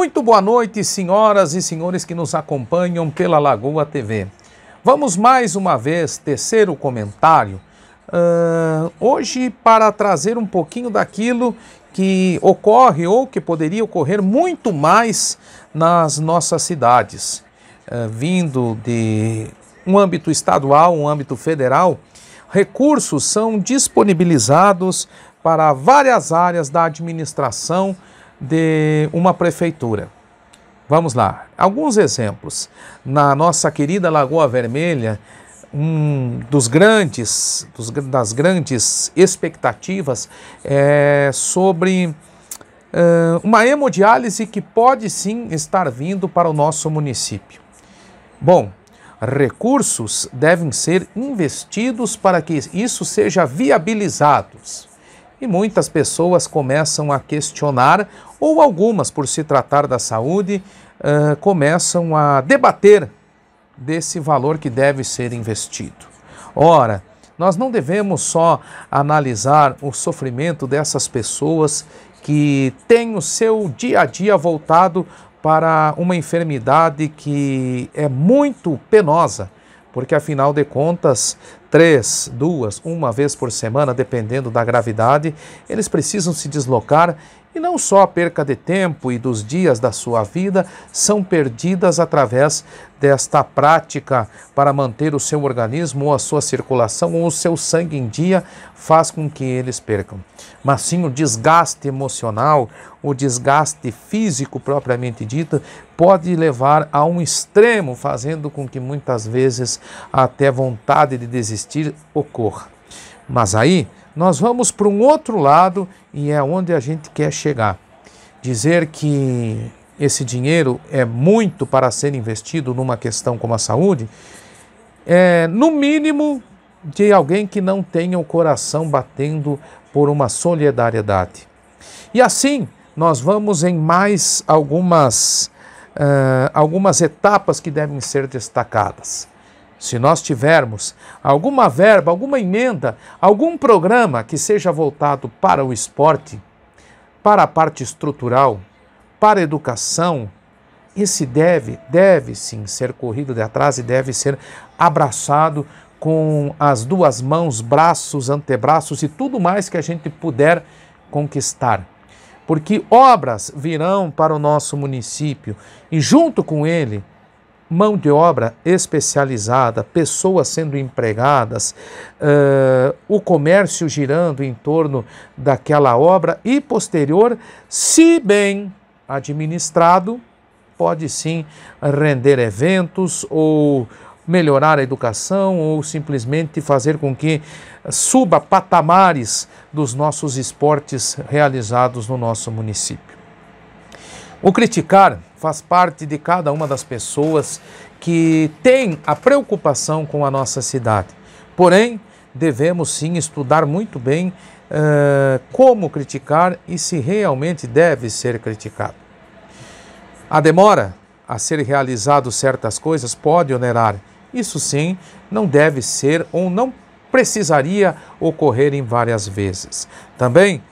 Muito boa noite, senhoras e senhores que nos acompanham pela Lagoa TV. Vamos mais uma vez tecer o comentário, uh, hoje para trazer um pouquinho daquilo que ocorre ou que poderia ocorrer muito mais nas nossas cidades, uh, vindo de um âmbito estadual, um âmbito federal, recursos são disponibilizados para várias áreas da administração de uma prefeitura. Vamos lá, alguns exemplos. Na nossa querida Lagoa Vermelha, um dos grandes, dos, das grandes expectativas é sobre Uh, uma hemodiálise que pode sim estar vindo para o nosso município. Bom, recursos devem ser investidos para que isso seja viabilizado e muitas pessoas começam a questionar, ou algumas, por se tratar da saúde, uh, começam a debater desse valor que deve ser investido. Ora, nós não devemos só analisar o sofrimento dessas pessoas que têm o seu dia a dia voltado para uma enfermidade que é muito penosa, porque afinal de contas três, duas, uma vez por semana, dependendo da gravidade, eles precisam se deslocar e não só a perca de tempo e dos dias da sua vida são perdidas através desta prática para manter o seu organismo ou a sua circulação ou o seu sangue em dia faz com que eles percam. Mas sim o desgaste emocional, o desgaste físico propriamente dito, pode levar a um extremo, fazendo com que muitas vezes até vontade de desistir existir ocorra. Mas aí nós vamos para um outro lado e é onde a gente quer chegar. Dizer que esse dinheiro é muito para ser investido numa questão como a saúde é, no mínimo, de alguém que não tenha o coração batendo por uma solidariedade. E assim, nós vamos em mais algumas, uh, algumas etapas que devem ser destacadas. Se nós tivermos alguma verba, alguma emenda, algum programa que seja voltado para o esporte, para a parte estrutural, para a educação, esse deve, deve sim ser corrido de atrás e deve ser abraçado com as duas mãos, braços, antebraços e tudo mais que a gente puder conquistar. Porque obras virão para o nosso município e, junto com ele, mão de obra especializada, pessoas sendo empregadas, uh, o comércio girando em torno daquela obra e posterior, se bem administrado, pode sim render eventos ou melhorar a educação ou simplesmente fazer com que suba patamares dos nossos esportes realizados no nosso município. O criticar faz parte de cada uma das pessoas que tem a preocupação com a nossa cidade. Porém, devemos sim estudar muito bem uh, como criticar e se realmente deve ser criticado. A demora a ser realizado certas coisas pode onerar. Isso sim não deve ser ou não precisaria ocorrer em várias vezes. Também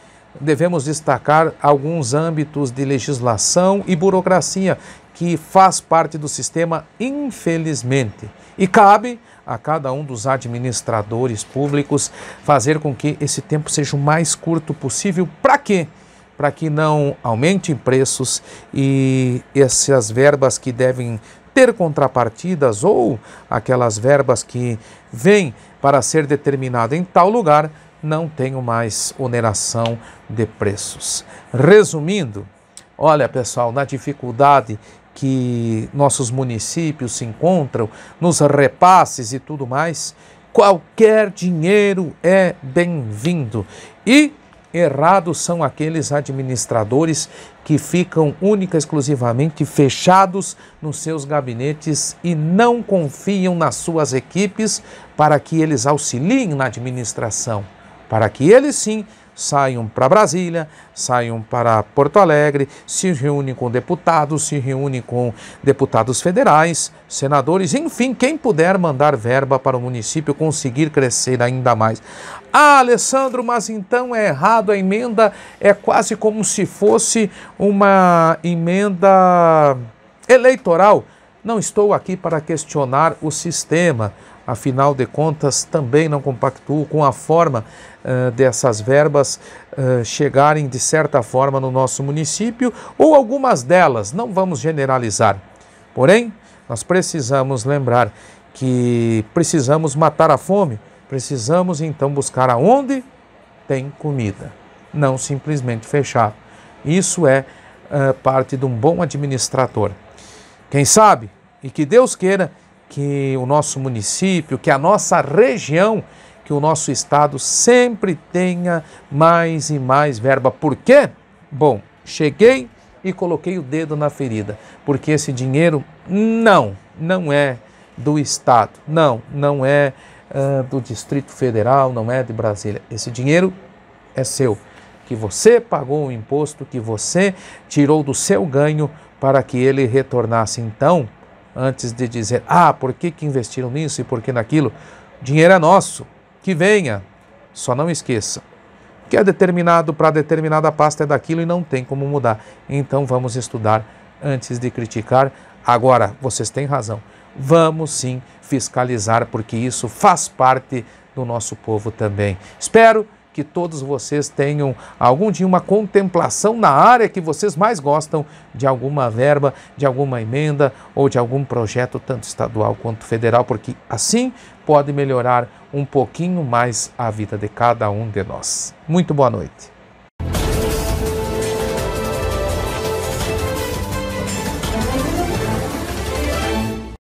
devemos destacar alguns âmbitos de legislação e burocracia que faz parte do sistema, infelizmente. E cabe a cada um dos administradores públicos fazer com que esse tempo seja o mais curto possível. Para quê? Para que não aumentem preços e essas verbas que devem ter contrapartidas ou aquelas verbas que vêm para ser determinada em tal lugar não tenho mais oneração de preços. Resumindo, olha pessoal, na dificuldade que nossos municípios se encontram, nos repasses e tudo mais, qualquer dinheiro é bem-vindo. E errados são aqueles administradores que ficam única e exclusivamente fechados nos seus gabinetes e não confiam nas suas equipes para que eles auxiliem na administração para que eles sim saiam para Brasília, saiam para Porto Alegre, se reúnem com deputados, se reúnem com deputados federais, senadores, enfim, quem puder mandar verba para o município conseguir crescer ainda mais. Ah, Alessandro, mas então é errado, a emenda é quase como se fosse uma emenda eleitoral. Não estou aqui para questionar o sistema afinal de contas também não compactuo com a forma uh, dessas verbas uh, chegarem de certa forma no nosso município ou algumas delas, não vamos generalizar. Porém, nós precisamos lembrar que precisamos matar a fome, precisamos então buscar aonde tem comida, não simplesmente fechar. Isso é uh, parte de um bom administrador. Quem sabe, e que Deus queira, que o nosso município, que a nossa região, que o nosso estado sempre tenha mais e mais verba. Por quê? Bom, cheguei e coloquei o dedo na ferida, porque esse dinheiro não, não é do estado, não, não é uh, do Distrito Federal, não é de Brasília. Esse dinheiro é seu, que você pagou o imposto, que você tirou do seu ganho para que ele retornasse então antes de dizer, ah, por que, que investiram nisso e por que naquilo? Dinheiro é nosso, que venha. Só não esqueça que é determinado para determinada pasta é daquilo e não tem como mudar. Então vamos estudar antes de criticar. Agora, vocês têm razão. Vamos sim fiscalizar, porque isso faz parte do nosso povo também. Espero que todos vocês tenham algum dia uma contemplação na área que vocês mais gostam de alguma verba, de alguma emenda ou de algum projeto, tanto estadual quanto federal, porque assim pode melhorar um pouquinho mais a vida de cada um de nós. Muito boa noite.